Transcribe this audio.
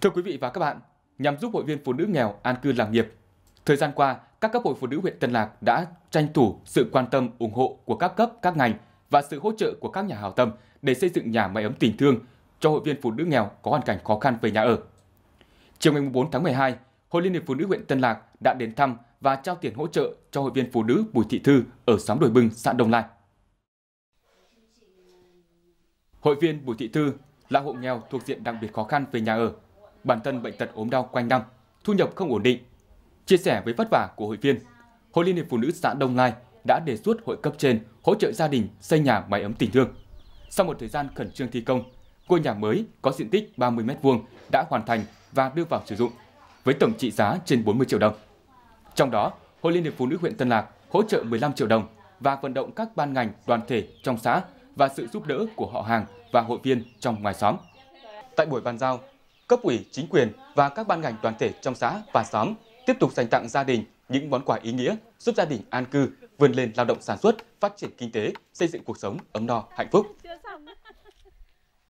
Thưa quý vị và các bạn, nhằm giúp hội viên phụ nữ nghèo an cư làng nghiệp, thời gian qua, các cấp hội phụ nữ huyện Tân Lạc đã tranh thủ sự quan tâm, ủng hộ của các cấp, các ngành và sự hỗ trợ của các nhà hảo tâm để xây dựng nhà mái ấm tình thương cho hội viên phụ nữ nghèo có hoàn cảnh khó khăn về nhà ở. Chiều ngày 4 tháng 12, Hội Liên hiệp Phụ nữ huyện Tân Lạc đã đến thăm và trao tiền hỗ trợ cho hội viên phụ nữ Bùi Thị Thư ở xóm Đồi Bưng, xã Đông Lai. Hội viên Bùi Thị Thư là hộ nghèo thuộc diện đặc biệt khó khăn về nhà ở bản thân bệnh tật ốm đau quanh năm, thu nhập không ổn định. Chia sẻ với vất vả của hội viên, Hội Liên hiệp Phụ nữ xã Đông Lai đã đề xuất hội cấp trên hỗ trợ gia đình xây nhà máy ấm tình thương. Sau một thời gian khẩn trương thi công, ngôi nhà mới có diện tích 30 m2 đã hoàn thành và đưa vào sử dụng với tổng trị giá trên 40 triệu đồng. Trong đó, Hội Liên hiệp Phụ nữ huyện Tân Lạc hỗ trợ 15 triệu đồng và vận động các ban ngành, đoàn thể trong xã và sự giúp đỡ của họ hàng và hội viên trong ngoài xóm. Tại buổi bàn giao, cấp ủy, chính quyền và các ban ngành đoàn thể trong xã và xóm tiếp tục dành tặng gia đình những món quà ý nghĩa giúp gia đình an cư, vươn lên lao động sản xuất, phát triển kinh tế, xây dựng cuộc sống ấm no, hạnh phúc.